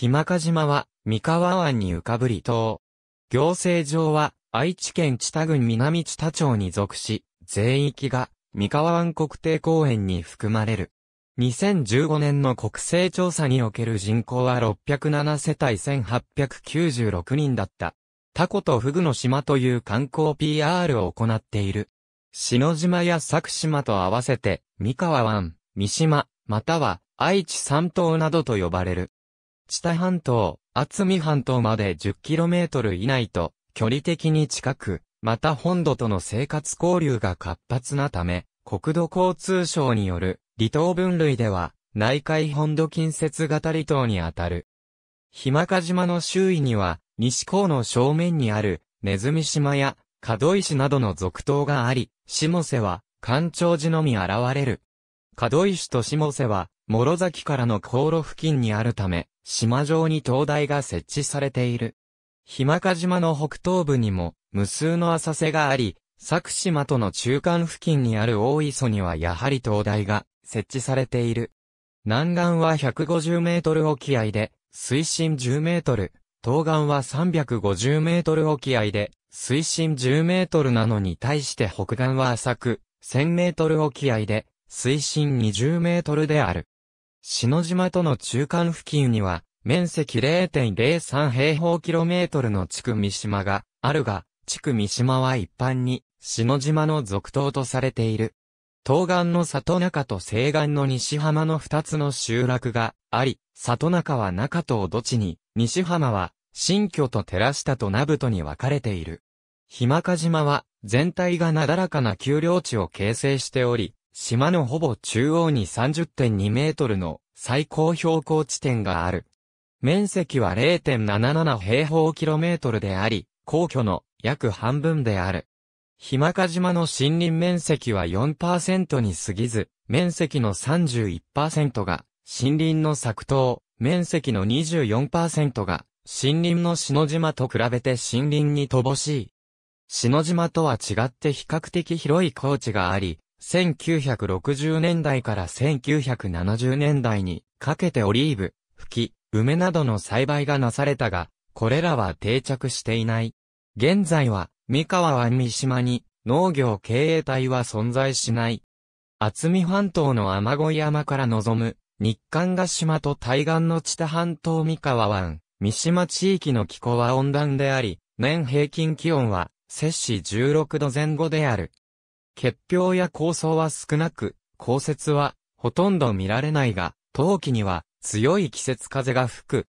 日間賀島は、三河湾に浮かぶ離島。行政上は、愛知県知多郡南知多町に属し、全域が、三河湾国定公園に含まれる。2015年の国勢調査における人口は607世帯1896人だった。タコとフグの島という観光 PR を行っている。篠島や佐久島と合わせて、三河湾、三島、または愛知三島などと呼ばれる。知多半島、厚見半島まで 10km 以内と、距離的に近く、また本土との生活交流が活発なため、国土交通省による離島分類では、内海本土近接型離島にあたる。日間賀島の周囲には、西港の正面にある、ネズミ島や、門石などの続島があり、下瀬は、干潮時のみ現れる。門石と下瀬は、諸崎からの航路付近にあるため、島上に灯台が設置されている。日まか島の北東部にも、無数の浅瀬があり、佐久島との中間付近にある大磯にはやはり灯台が設置されている。南岸は150メートル沖合で、水深10メートル。東岸は350メートル沖合で、水深10メートルなのに対して北岸は浅く、1000メートル沖合で、水深20メートルである。篠島との中間付近には、面積0.03平方キロメートルの地区三島があるが、地区三島は一般に、篠島の続島とされている。東岸の里中と西岸の西浜の二つの集落があり、里中は中とをどちに、西浜は新居と寺下と名太に分かれている。ひまか島は全体がなだらかな丘陵地を形成しており、島のほぼ中央に30.2メートルの最高標高地点がある。面積は0.77平方キロメートルであり、皇居の約半分である。ひまか島の森林面積は4%に過ぎず、面積の31%が森林の作東、面積の24%が森林の篠島と比べて森林に乏しい。篠島とは違って比較的広い高地があり、1960年代から1970年代にかけてオリーブ、吹き、梅などの栽培がなされたが、これらは定着していない。現在は、三河湾三島に農業経営体は存在しない。厚見半島の雨子山から望む日韓ヶ島と対岸の知多半島三河湾、三島地域の気候は温暖であり、年平均気温は摂氏16度前後である。結氷や構想は少なく、降雪はほとんど見られないが、冬季には強い季節風が吹く。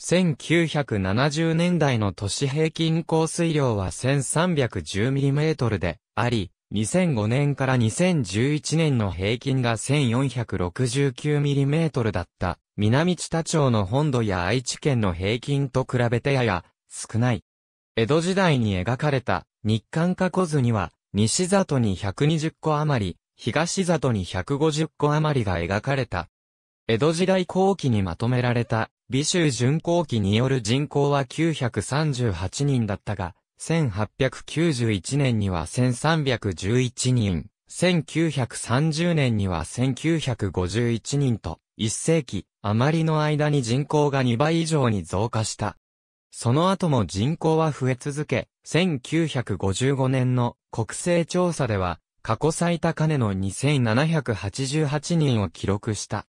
1970年代の都市平均降水量は 1310mm であり、2005年から2011年の平均が 1469mm だった。南知多町の本土や愛知県の平均と比べてやや少ない。江戸時代に描かれた日韓過去図には西里に120個余り、東里に150個余りが描かれた。江戸時代後期にまとめられた、美州巡行期による人口は938人だったが、1891年には1311人、1930年には1951人と、1世紀、余りの間に人口が2倍以上に増加した。その後も人口は増え続け、1955年の国勢調査では、過去最高値の2788人を記録した。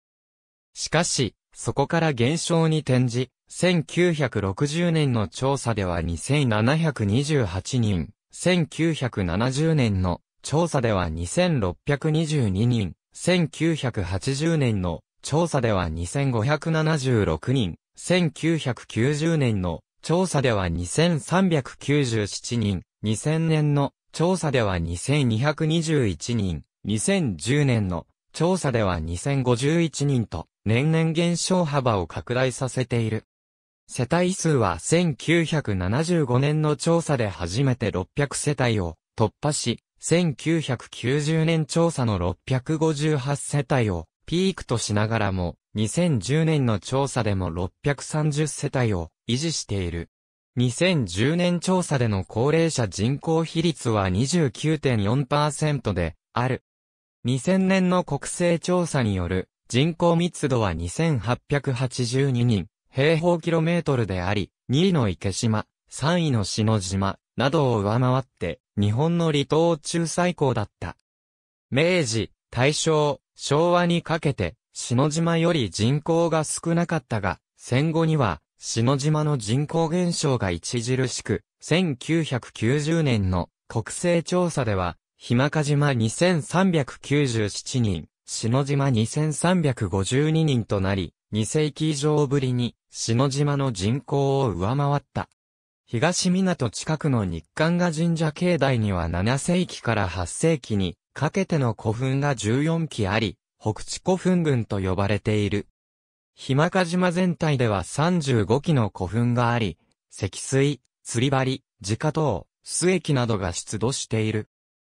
しかし、そこから減少に転じ、1960年の調査では2728人、1970年の調査では2622人、1980年の調査では2576人、1990年の調査では2397人、2000年の調査では2221人、2010年の調査では2051人と年々減少幅を拡大させている。世帯数は1975年の調査で初めて600世帯を突破し、1990年調査の658世帯をピークとしながらも、2010年の調査でも630世帯を維持している。2010年調査での高齢者人口比率は29.4%である。2000年の国勢調査による人口密度は2882人平方キロメートルであり、2位の池島、3位の篠島などを上回って日本の離島中最高だった。明治、大正、昭和にかけて篠島より人口が少なかったが、戦後には篠島の人口減少が著しく、1990年の国勢調査では、日間賀島2397人、篠島2352人となり、2世紀以上ぶりに、篠島の人口を上回った。東港近くの日韓賀神社境内には7世紀から8世紀にかけての古墳が14基あり、北地古墳群と呼ばれている。日間賀島全体では35基の古墳があり、積水、釣り針、自家等、須駅などが出土している。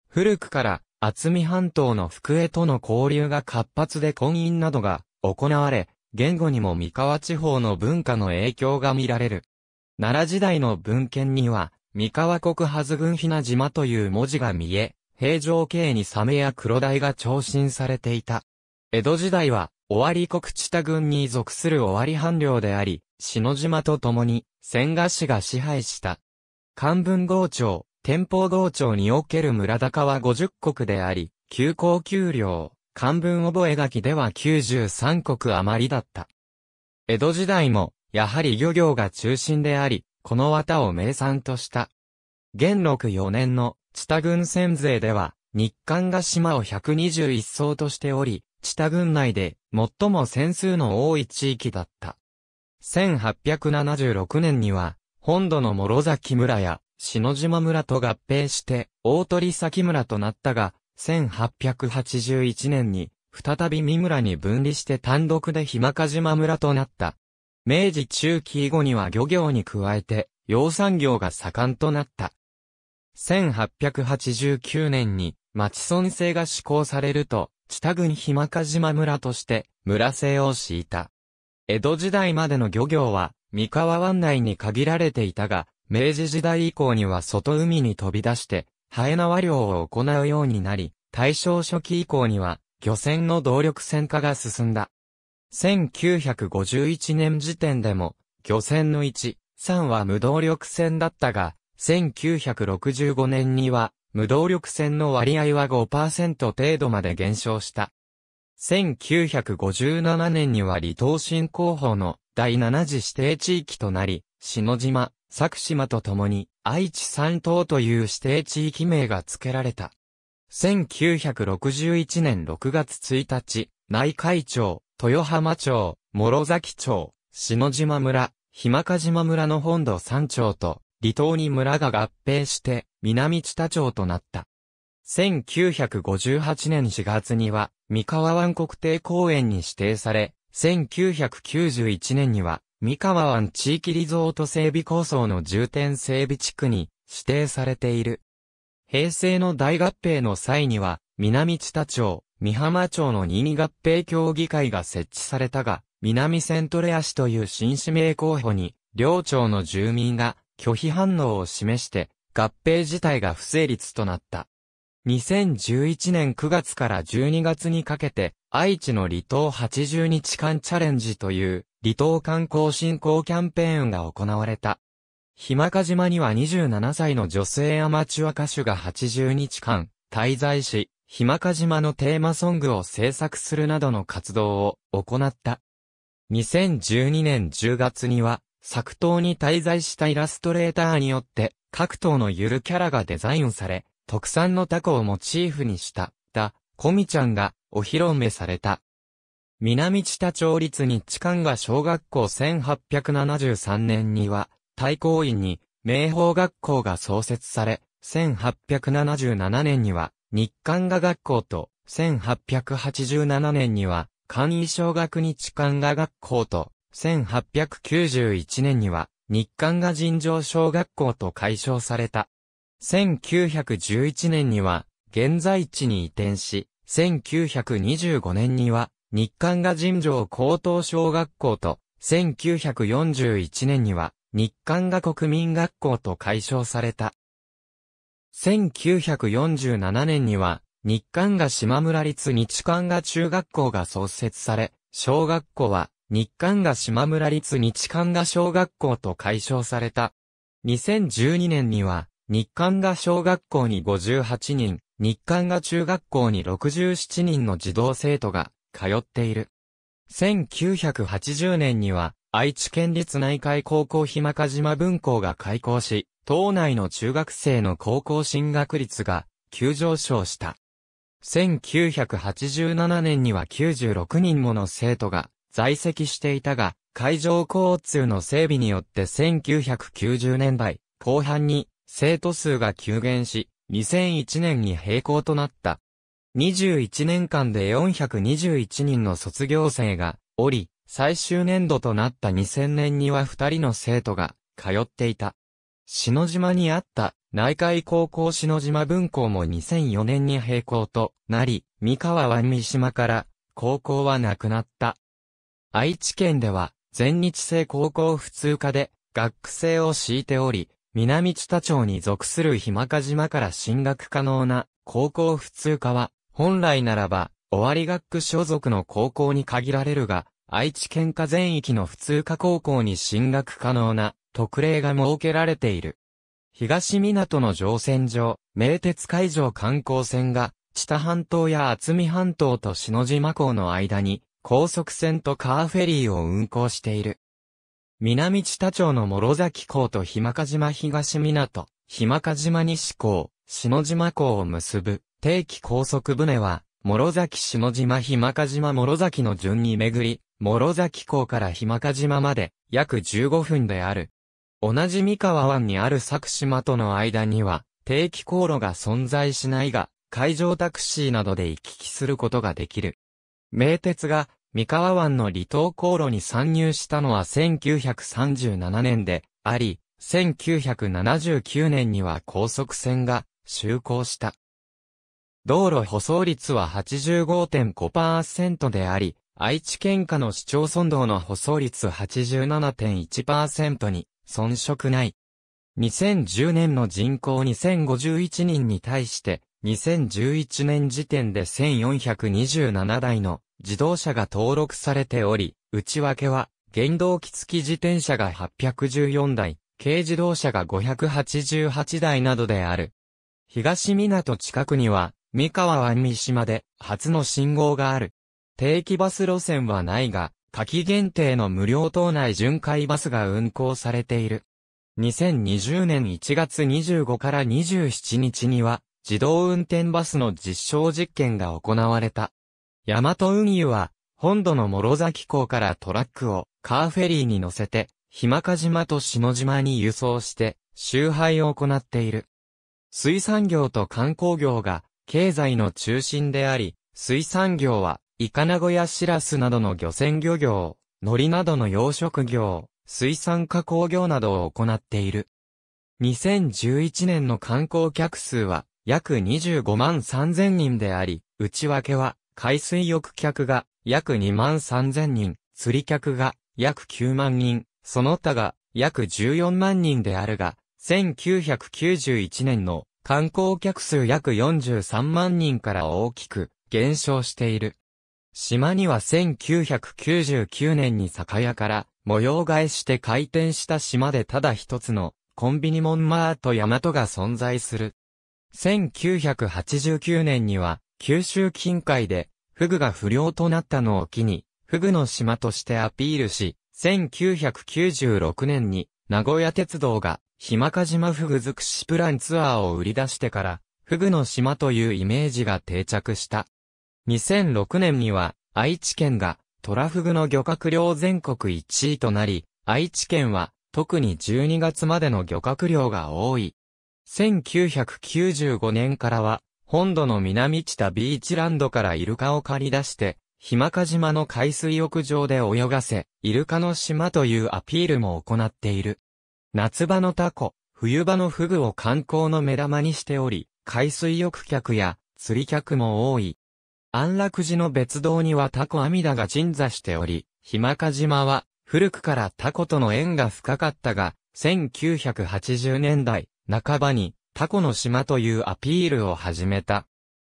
古くから、厚見半島の福江との交流が活発で婚姻などが行われ、言語にも三河地方の文化の影響が見られる。奈良時代の文献には、三河国はず軍ひな島という文字が見え、平城系にサメや黒鯛が長信されていた。江戸時代は、尾張国地多郡に属する尾張藩領であり、篠島と共に、千賀氏が支配した。漢文豪町、天保豪町における村高は50国であり、旧高級領、漢文覚書では93国余りだった。江戸時代も、やはり漁業が中心であり、この綿を名産とした。元禄四年の知多郡先税では、日韓が島を121層としており、知多郡内で最も戦数の多い地域だった。1876年には、本土の諸崎村や篠島村と合併して大鳥崎村となったが、1881年に再び三村に分離して単独で日間賀島村となった。明治中期以後には漁業に加えて、養産業が盛んとなった。1889年に町村制が施行されると、北多郡日間賀島村として、村制を敷いた。江戸時代までの漁業は、三河湾内に限られていたが、明治時代以降には外海に飛び出して、ハエ縄漁を行うようになり、大正初期以降には、漁船の動力船化が進んだ。1951年時点でも、漁船の1、3は無動力船だったが、1965年には、無動力船の割合は5%程度まで減少した。1957年には離島振興法の第7次指定地域となり、篠島、佐久島と共に愛知三島という指定地域名が付けられた。1961年6月1日、内海町、豊浜町、諸崎町、篠島村、日間島村の本土山町と、離島に村が合併して、南知多町となった。1958年4月には、三河湾国定公園に指定され、1991年には、三河湾地域リゾート整備構想の重点整備地区に指定されている。平成の大合併の際には、南知多町、三浜町の任意合併協議会が設置されたが、南セントレア市という新市名候補に、両町の住民が拒否反応を示して合併自体が不成立となった。2011年9月から12月にかけて、愛知の離島80日間チャレンジという離島観光振興キャンペーンが行われた。ひまか島には27歳の女性アマチュア歌手が80日間滞在し、ひまか島のテーマソングを制作するなどの活動を行った。2012年10月には、作刀に滞在したイラストレーターによって、各刀のゆるキャラがデザインされ、特産のタコをモチーフにした、だ、コミちゃんが、お披露目された。南知多町立日館が小学校1873年には、対抗院に、明法学校が創設され、1877年には、日韓画学校と、1887年には、簡易小学日韓画学校と、1891年には、日韓が尋常小学校と解消された。1911年には、現在地に移転し、1925年には、日韓が尋常高等小学校と、1941年には、日韓が国民学校と解消された。1947年には、日韓が島村立日韓が中学校が創設され、小学校は日韓が島村立日韓が小学校と解消された。2012年には、日韓が小学校に58人、日韓が中学校に67人の児童生徒が通っている。1980年には、愛知県立内海高校ひまか島分校が開校し、島内の中学生の高校進学率が急上昇した。1987年には96人もの生徒が在籍していたが、海上交通の整備によって1990年代後半に生徒数が急減し、2001年に閉校となった。21年間で421人の卒業生がおり、最終年度となった2000年には2人の生徒が通っていた。篠島にあった内海高校篠島分校も2004年に閉校となり、三河湾三島から高校はなくなった。愛知県では、全日制高校普通科で、学区制を敷いており、南知多町に属する日間賀島から進学可能な高校普通科は、本来ならば、終わり学区所属の高校に限られるが、愛知県下全域の普通科高校に進学可能な特例が設けられている。東港の乗船場、名鉄海上観光船が、知多半島や渥美半島と篠島港の間に高速船とカーフェリーを運航している。南千多町の諸崎港と日間賀島東港、日間賀島西港、篠島港を結ぶ定期高速船は、諸崎篠島日間賀島諸崎の順に巡り、諸崎港から日間賀島まで約15分である。同じ三河湾にある佐久島との間には、定期航路が存在しないが、海上タクシーなどで行き来することができる。名鉄が三河湾の離島航路に参入したのは1937年であり、1979年には高速船が就航した。道路舗装率は85.5%であり、愛知県下の市町村道の舗装率87.1%に遜色ない。2010年の人口2051人に対して、2011年時点で1427台の自動車が登録されており、内訳は、原動機付き自転車が814台、軽自動車が588台などである。東港近くには、三河湾三島で初の信号がある。定期バス路線はないが、夏季限定の無料島内巡回バスが運行されている。2020年1月25から27日には、自動運転バスの実証実験が行われた。大和運輸は、本土の諸崎港からトラックをカーフェリーに乗せて、日間賀島と下島に輸送して、集配を行っている。水産業と観光業が経済の中心であり、水産業はイカナゴやシラスなどの漁船漁業、海苔などの養殖業、水産加工業などを行っている。2011年の観光客数は約25万3000人であり、内訳は海水浴客が約2万3000人、釣り客が約9万人、その他が約14万人であるが、1991年の観光客数約43万人から大きく減少している。島には1999年に酒屋から模様替えして開店した島でただ一つのコンビニモンマートヤマトが存在する。1989年には九州近海で、フグが不良となったのを機に、フグの島としてアピールし、1996年に、名古屋鉄道が、ひまか島フグ尽くしプランツアーを売り出してから、フグの島というイメージが定着した。2006年には、愛知県が、トラフグの漁獲量全国1位となり、愛知県は、特に12月までの漁獲量が多い。1995年からは、本土の南地たビーチランドからイルカを借り出して、ひまか島の海水浴場で泳がせ、イルカの島というアピールも行っている。夏場のタコ、冬場のフグを観光の目玉にしており、海水浴客や釣り客も多い。安楽寺の別道にはタコ弥陀が鎮座しており、ひまか島は古くからタコとの縁が深かったが、1980年代半ばにタコの島というアピールを始めた。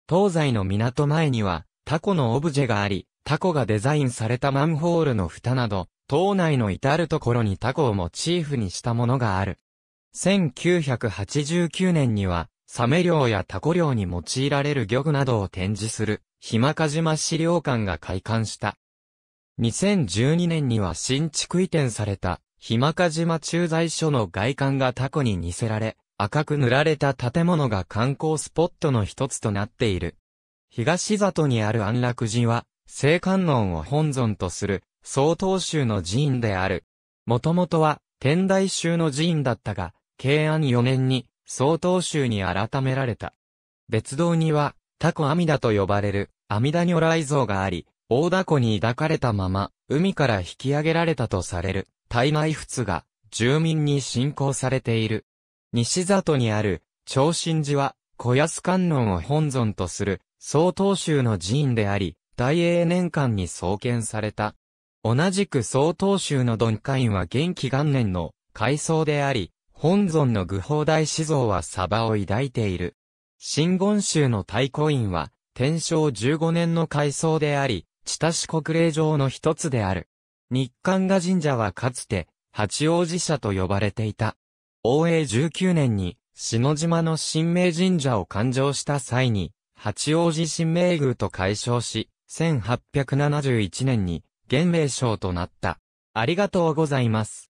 東西の港前には、タコのオブジェがあり、タコがデザインされたマンホールの蓋など、島内の至るところにタコをモチーフにしたものがある。1989年には、サメ漁やタコ漁に用いられる漁具などを展示する、ひまか島資料館が開館した。2012年には新築移転された、ひまか島駐在所の外観がタコに似せられ、赤く塗られた建物が観光スポットの一つとなっている。東里にある安楽寺は、聖観音を本尊とする、曹洞宗の寺院である。もともとは、天台宗の寺院だったが、慶安4年に、曹洞宗に改められた。別堂には、タコ阿弥陀と呼ばれる、阿弥陀如来像があり、大凧に抱かれたまま、海から引き上げられたとされる、大内仏が、住民に信仰されている。西里にある、長神寺は、小安観音を本尊とする、総統宗の寺院であり、大英年間に創建された。同じく総統宗の鈍化院は元気元年の改装であり、本尊の愚法大師像はサバを抱いている。真言宗の太鼓院は、天正15年の改装であり、千田市国霊場の一つである。日韓賀神社はかつて、八王子社と呼ばれていた。応永19年に、篠島の神明神社を勘定した際に、八王子神明宮と解消し、1871年に、現名称となった。ありがとうございます。